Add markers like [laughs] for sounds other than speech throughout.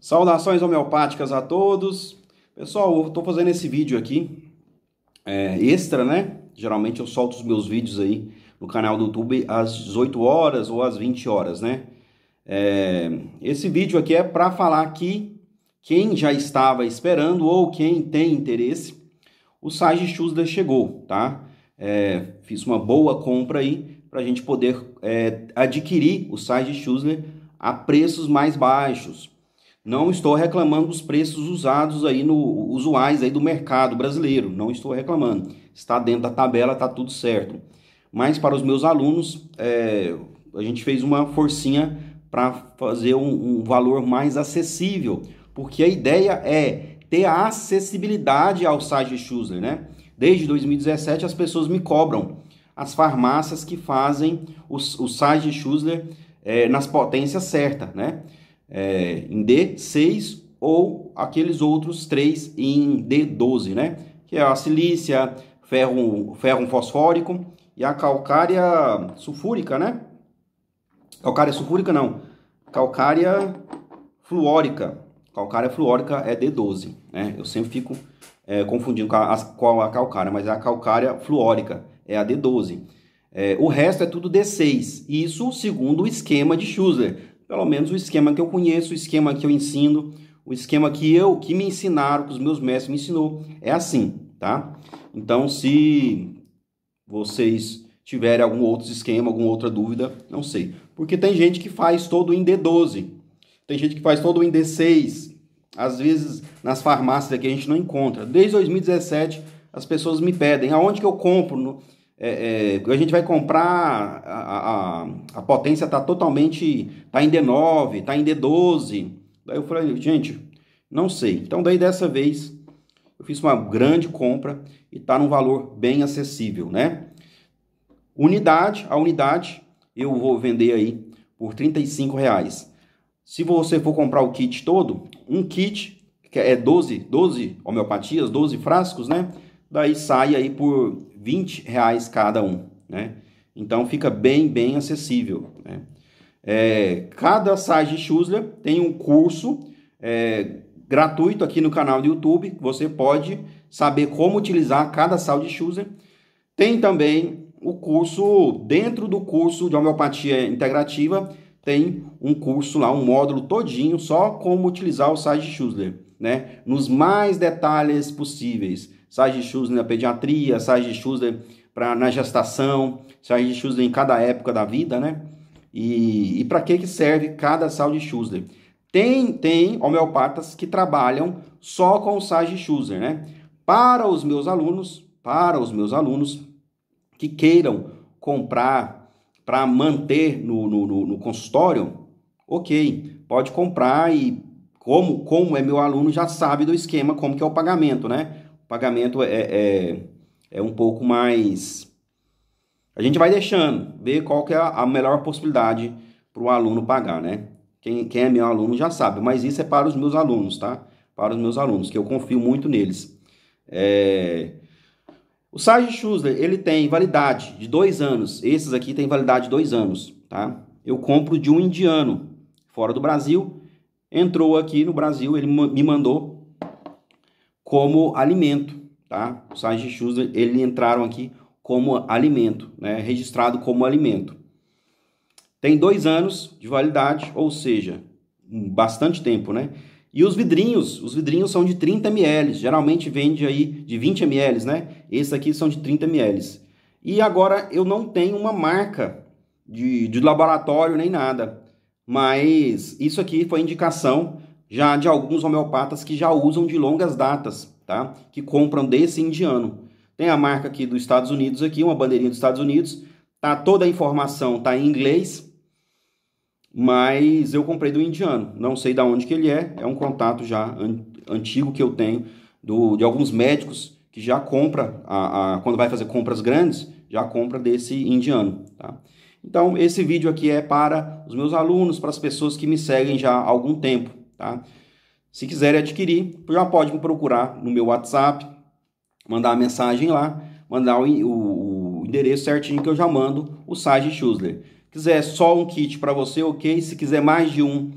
Saudações homeopáticas a todos. Pessoal, eu estou fazendo esse vídeo aqui, é, extra, né? Geralmente eu solto os meus vídeos aí no canal do YouTube às 18 horas ou às 20 horas, né? É, esse vídeo aqui é para falar que quem já estava esperando ou quem tem interesse, o Sage Schuster chegou, tá? É, fiz uma boa compra aí para a gente poder é, adquirir o Sage Schuster a preços mais baixos não estou reclamando dos preços usados aí no usuais aí do mercado brasileiro, não estou reclamando. Está dentro da tabela, está tudo certo. Mas para os meus alunos, é, a gente fez uma forcinha para fazer um, um valor mais acessível, porque a ideia é ter a acessibilidade ao site Schuster, né? Desde 2017 as pessoas me cobram as farmácias que fazem o, o site Schuster é, nas potências certas, né? é, em D6 ou aqueles outros três em D12, né? Que é a silícia, ferro, ferro fosfórico e a calcária sulfúrica, né? Calcária sulfúrica não, calcária fluórica. Calcária fluórica é D12, né? Eu sempre fico é, confundindo com a calcária, mas é a calcária fluórica, é a D12. É, o resto é tudo D6, isso segundo o esquema de Schuster pelo menos o esquema que eu conheço, o esquema que eu ensino, o esquema que eu, que me ensinaram, que os meus mestres me ensinou, é assim, tá? Então, se vocês tiverem algum outro esquema, alguma outra dúvida, não sei. Porque tem gente que faz todo em D12, tem gente que faz todo em D6, às vezes nas farmácias aqui a gente não encontra. Desde 2017 as pessoas me pedem, aonde que eu compro? No é, é, a gente vai comprar, a, a, a potência está totalmente, está em D9, está em D12. Daí eu falei, gente, não sei. Então daí dessa vez eu fiz uma grande compra e está num valor bem acessível, né? Unidade, a unidade eu vou vender aí por 35 reais. Se você for comprar o kit todo, um kit, que é 12, 12 homeopatias, 12 frascos, né? daí sai aí por 20 reais cada um, né? Então fica bem, bem acessível, né? É, cada Sage Schussler tem um curso é, gratuito aqui no canal do YouTube, você pode saber como utilizar cada de Schussler. Tem também o curso, dentro do curso de homeopatia integrativa, tem um curso lá, um módulo todinho só como utilizar o Sage-Schussler, né? Nos mais detalhes possíveis. Sage-Schussler na pediatria, Sage-Schussler para na gestação, Sage-Schussler em cada época da vida, né? E, e para que que serve cada de schussler Tem, tem homeopatas que trabalham só com o Sage-Schussler, né? Para os meus alunos, para os meus alunos que queiram comprar para manter no, no, no, no, consultório, ok, pode comprar e como, como é meu aluno já sabe do esquema, como que é o pagamento, né? O pagamento é, é, é um pouco mais... A gente vai deixando, ver qual que é a melhor possibilidade para o aluno pagar, né? Quem, quem é meu aluno já sabe, mas isso é para os meus alunos, tá? Para os meus alunos, que eu confio muito neles. É, o Sage-Schuster, ele tem validade de dois anos. Esses aqui têm validade de dois anos, tá? Eu compro de um indiano, fora do Brasil. Entrou aqui no Brasil, ele me mandou como alimento, tá? O Sage-Schuster, eles entraram aqui como alimento, né? Registrado como alimento. Tem dois anos de validade, ou seja, bastante tempo, né? E os vidrinhos, os vidrinhos são de 30 ml, geralmente vende aí de 20 ml, né? Esses aqui são de 30 ml. E agora eu não tenho uma marca de, de laboratório nem nada, mas isso aqui foi indicação já de alguns homeopatas que já usam de longas datas, tá? Que compram desse indiano. Tem a marca aqui dos Estados Unidos aqui, uma bandeirinha dos Estados Unidos, tá toda a informação tá em inglês, mas eu comprei do indiano, não sei de onde que ele é, é um contato já antigo que eu tenho do, de alguns médicos que já compra, a, a, quando vai fazer compras grandes, já compra desse indiano, tá? Então, esse vídeo aqui é para os meus alunos, para as pessoas que me seguem já há algum tempo, tá? Se quiserem adquirir, já pode me procurar no meu WhatsApp, mandar a mensagem lá, mandar o, o, o endereço certinho que eu já mando o site Schusler quiser só um kit para você, ok. Se quiser mais de um,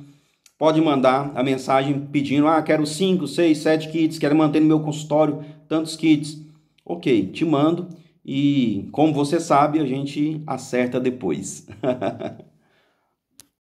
pode mandar a mensagem pedindo: ah, quero 5, 6, 7 kits, quero manter no meu consultório tantos kits. Ok, te mando e, como você sabe, a gente acerta depois. [laughs]